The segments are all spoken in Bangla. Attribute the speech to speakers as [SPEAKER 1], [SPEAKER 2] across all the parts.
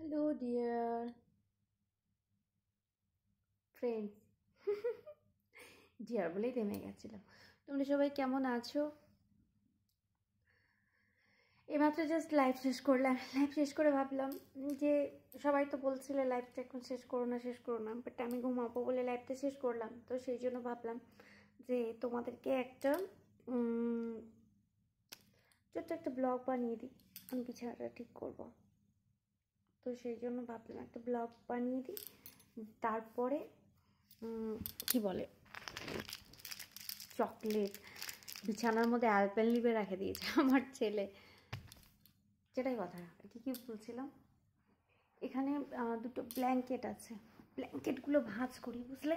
[SPEAKER 1] Hello, dear friends. ডিয়ার বলেই থেমে গেছিলাম তোমরা সবাই কেমন আছো এইমাত্র জাস্ট লাইভ শেষ করলাম লাইভ শেষ করে ভাবলাম যে সবাই তো বলছিল লাইফটা এখন শেষ করো না শেষ করো না বাট আমি ঘুমাবো বলে লাইফটা শেষ করলাম তো সেই জন্য ভাবলাম যে তোমাদেরকে একটা ছোট্ট একটা ব্লগ বানিয়ে দিই আমি বিছানাটা ঠিক করবো তো সেই জন্য ভাবলাম একটা ব্লগ বানিয়ে দিই তারপরে কি বলে চকলেট বিছানার মধ্যে অ্যালপেন লিপে রেখে দিয়েছে আমার ছেলে সেটাই কথা এটি কি বলছিলাম এখানে দুটো ব্ল্যাঙ্কেট আছে ব্ল্যাঙ্কেটগুলো ভাঁজ করি বুঝলে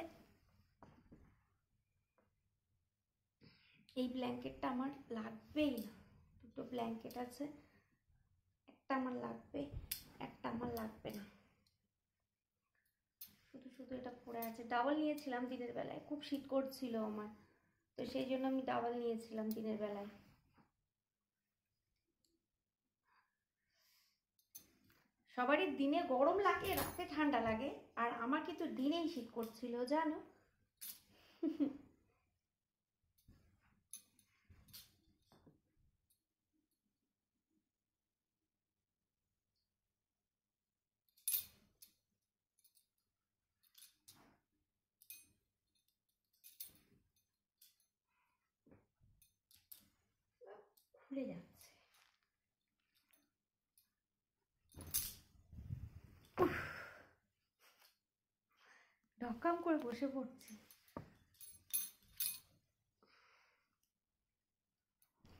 [SPEAKER 1] এই ব্ল্যাঙ্কেটটা আমার লাগবেই না দুটো ব্ল্যাঙ্কেট আছে একটা আমার লাগবে একটা আমার লাগবে না শুধু শুধু এটা পড়ে আছে ডাবল নিয়েছিলাম দিনের বেলায় খুব শীত করছিল আমার তো সেই জন্য আমি ডাবল নিয়েছিলাম দিনের বেলায় সবারই দিনে গরম লাগে রাতে ঠান্ডা লাগে আর আমার কিন্তু দিনেই শীত করছিল জানো খুলে যাচ্ছে ঢকাম করে বসে পড়ছে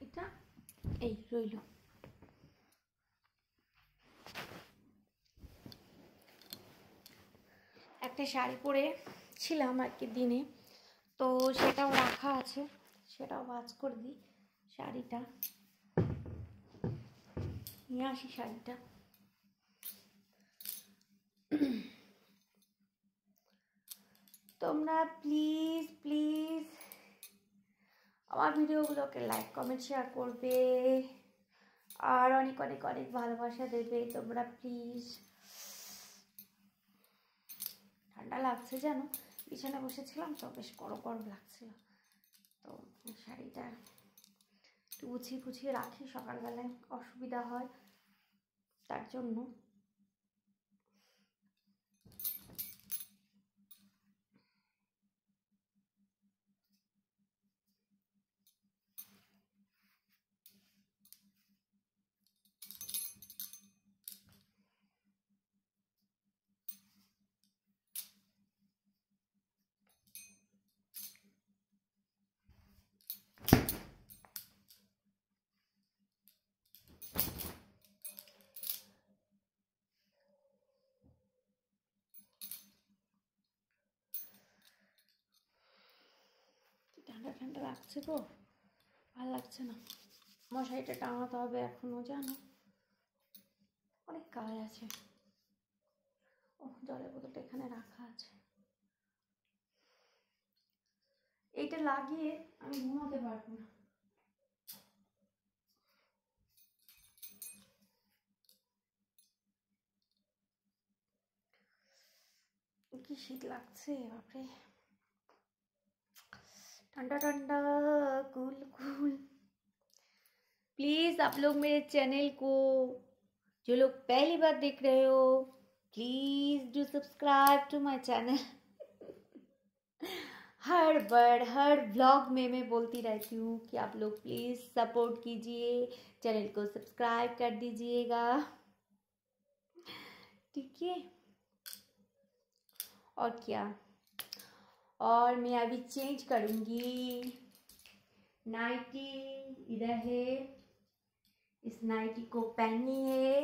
[SPEAKER 1] এটা এই রইল একটা শাড়ি পরে ছিলাম আর কি দিনে তো সেটাও রাখা আছে সেটাও বাজ করে দিই শাড়িটা নিয়ে আসি শাড়িটা তোমরা প্লিজ প্লিজ আমার ভিডিওগুলোকে লাইক কমেন্ট শেয়ার করবে আর অনেক অনেক অনেক ভালোবাসা দেবে তোমরা প্লিজ ঠান্ডা লাগছে জানো বিছানা বসেছিলাম তো বেশ গরম গরম লাগছিল তো শাড়িটা গুছিয়ে গুছিয়ে রাখি সকালবেলায় অসুবিধা হয় তার জন্য ঠান্ডা লাগছে তো ভাল লাগছে না মশারিটা টাঙাতে হবে এখনও জানো অনেক কাজ আছে ও জলের বোতলটা এখানে রাখা আছে এইটা লাগিয়ে আমি ঘুমাতে পারবো না কি শীত লাগছে বাপরে ठंडा ठंडा कूल कूल प्लीज़ आप लोग मेरे चैनल को जो लोग पहली बार देख रहे हो please do subscribe to my channel हर बार हर ब्लॉग में मैं बोलती रहती हूँ कि आप लोग प्लीज़ सपोर्ट कीजिए चैनल को सब्सक्राइब कर दीजिएगा ठीक है और क्या और मैं अभी चेंज करूँगी नाइटी इधर है इस नाइटी को पहनी है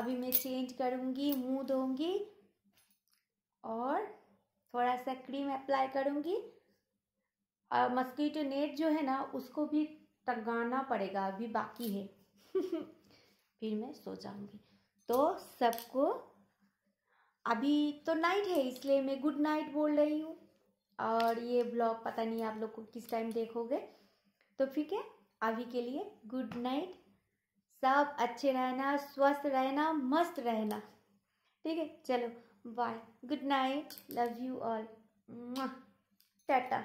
[SPEAKER 1] अभी मैं चेंज करूँगी मुँह धोंगी और थोड़ा सा क्रीम अप्लाई करूँगी और मस्कीटो नेट जो है ना उसको भी टगाना पड़ेगा अभी बाकी है फिर मैं सो जाऊँगी तो सबको अभी तो नाइट है इसलिए मैं गुड नाइट बोल रही हूँ और ये ब्लॉग पता नहीं आप लोग को किस टाइम देखोगे तो ठीक है अभी के लिए गुड नाइट सब अच्छे रहना स्वस्थ रहना मस्त रहना ठीक है चलो bye good night love you all Tata